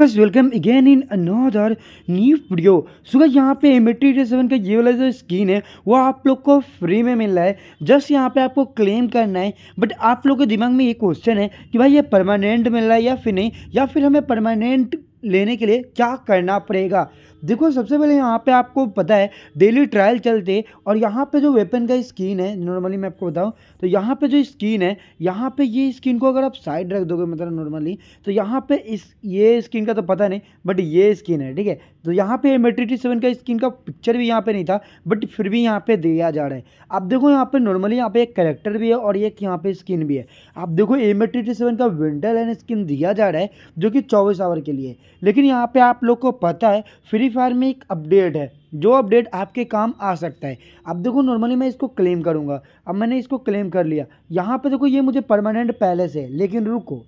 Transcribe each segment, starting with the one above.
बस welcome again in another new video सुबह यहाँ पे एम एटी सेवन का ये वाला जो स्किन है वो आप लोग को फ्री में मिल रहा है जस्ट यहाँ पे आपको क्लेम करना है बट आप लोग के दिमाग में ये क्वेश्चन है कि भाई ये परमानेंट मिल रहा है या फिर नहीं या फिर हमें परमानेंट लेने के लिए क्या करना पड़ेगा देखो सबसे पहले यहाँ पे आपको पता है डेली ट्रायल चलते और यहाँ पे जो वेपन का स्किन है नॉर्मली मैं आपको बताऊँ तो यहाँ पे जो स्किन है यहाँ पे ये स्किन को अगर आप साइड रख दोगे मतलब नॉर्मली तो यहाँ पे इस ये स्किन का तो पता नहीं बट ये स्किन है ठीक है तो यहाँ पे मेट्रिटी सेवन का स्किन का पिक्चर भी यहाँ पे नहीं था बट फिर भी यहाँ पे दिया जा रहा है आप देखो यहाँ पे नॉर्मली यहाँ पे एक करेक्टर भी है और एक यहाँ पे स्किन भी है आप देखो एमेट्रिटी सेवन का विंटर लाइन स्किन दिया जा रहा है जो कि चौबीस आवर के लिए लेकिन यहाँ पे आप लोग को पता है फ्री फ्री फायर में एक अपडेट है जो अपडेट आपके काम आ सकता है अब देखो नॉर्मली मैं इसको क्लेम करूँगा अब मैंने इसको क्लेम कर लिया यहाँ पे देखो ये मुझे परमानेंट पैलेस है लेकिन रुको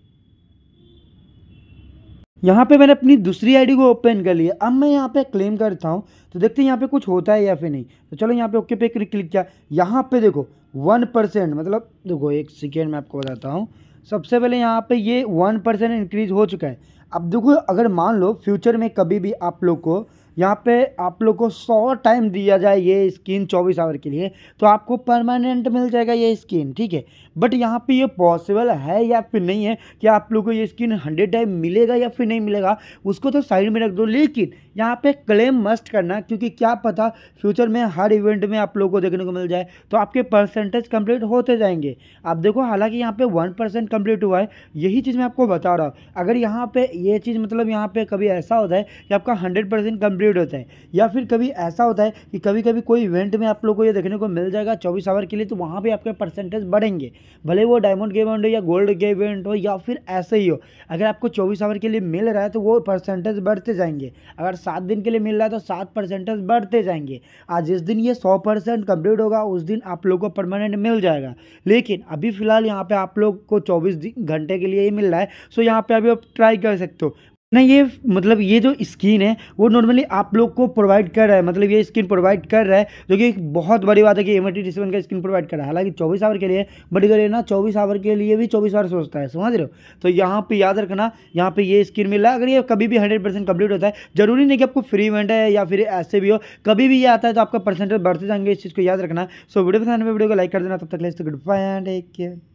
यहाँ पे मैंने अपनी दूसरी आईडी को ओपन कर लिया अब मैं यहाँ पे क्लेम करता हूँ तो देखते हैं यहाँ पे कुछ होता है या फिर नहीं तो चलो यहाँ पे ओके पे क्लिक किया यहाँ पे देखो वन परसेंट मतलब देखो एक सेकेंड मैं आपको बताता हूँ सबसे पहले यहाँ पे ये वन परसेंट इंक्रीज हो चुका है अब देखो अगर मान लो फ्यूचर में कभी भी आप लोग को यहाँ पे आप लोग को सौ टाइम दिया जाए ये स्किन चौबीस आवर के लिए तो आपको परमानेंट मिल जाएगा ये स्किन ठीक है बट यहाँ पे ये पॉसिबल है या फिर नहीं है कि आप लोग को ये स्किन हंड्रेड टाइम मिलेगा या फिर नहीं मिलेगा उसको तो साइड में रख दो लेकिन यहाँ पे क्लेम मस्ट करना क्योंकि क्या पता फ्यूचर में हर इवेंट में आप लोग को देखने को मिल जाए तो आपके परसेंटेज कम्प्लीट होते जाएंगे आप देखो हालाँकि यहाँ पर वन परसेंट कम्प्लीट हुआ है यही चीज़ मैं आपको बता रहा हूँ अगर यहाँ पर ये चीज़ मतलब यहाँ पे कभी ऐसा होता है कि आपका हंड्रेड परसेंट अपडेट होते हैं या फिर कभी ऐसा होता है कि कभी कभी कोई इवेंट में आप लोग को ये देखने को मिल जाएगा चौबीस आवर के लिए तो वहाँ पर आपके परसेंटेज बढ़ेंगे भले वो डायमंड के इवेंट हो या गोल्ड के इवेंट हो या फिर ऐसे ही हो अगर आपको चौबीस आवर के लिए मिल रहा है तो वो परसेंटेज बढ़ते जाएंगे अगर सात दिन के लिए मिल रहा है तो सात परसेंटेज बढ़ते जाएंगे आज जिस दिन ये सौ परसेंट कंप्लीट होगा उस दिन आप लोग को परमानेंट मिल जाएगा लेकिन अभी फ़िलहाल यहाँ पे आप लोग को चौबीस घंटे के लिए ही मिल रहा है सो यहाँ पे अभी आप ट्राई कर सकते हो ना ये मतलब ये जो स्किन है वो नॉर्मली आप लोग को प्रोवाइड कर रहा है मतलब ये स्किन प्रोवाइड कर रहा है जो कि एक बहुत बड़ी बात है कि एमटी टी का स्किन प्रोवाइड कर रहा है हालांकि चौबीस आवर के लिए बट अगर ना चौबीस आवर के लिए भी चौबीस आवर सोचता है समझ रहे हो तो यहाँ पर याद रखना यहाँ पे ये स्किन मिल रहा है अगर ये कभी भी हंड्रेड कंप्लीट होता है जरूरी नहीं कि आपको फ्री इवेंट है या फिर ऐसे भी हो कभी भी ये आता है तो आपका परसेंटेज बढ़ते जाएंगे इस चीज़ को याद रखना सो वीडियो पसंद में वीडियो को लाइक कर देना तब तक लेकिन good bye and take care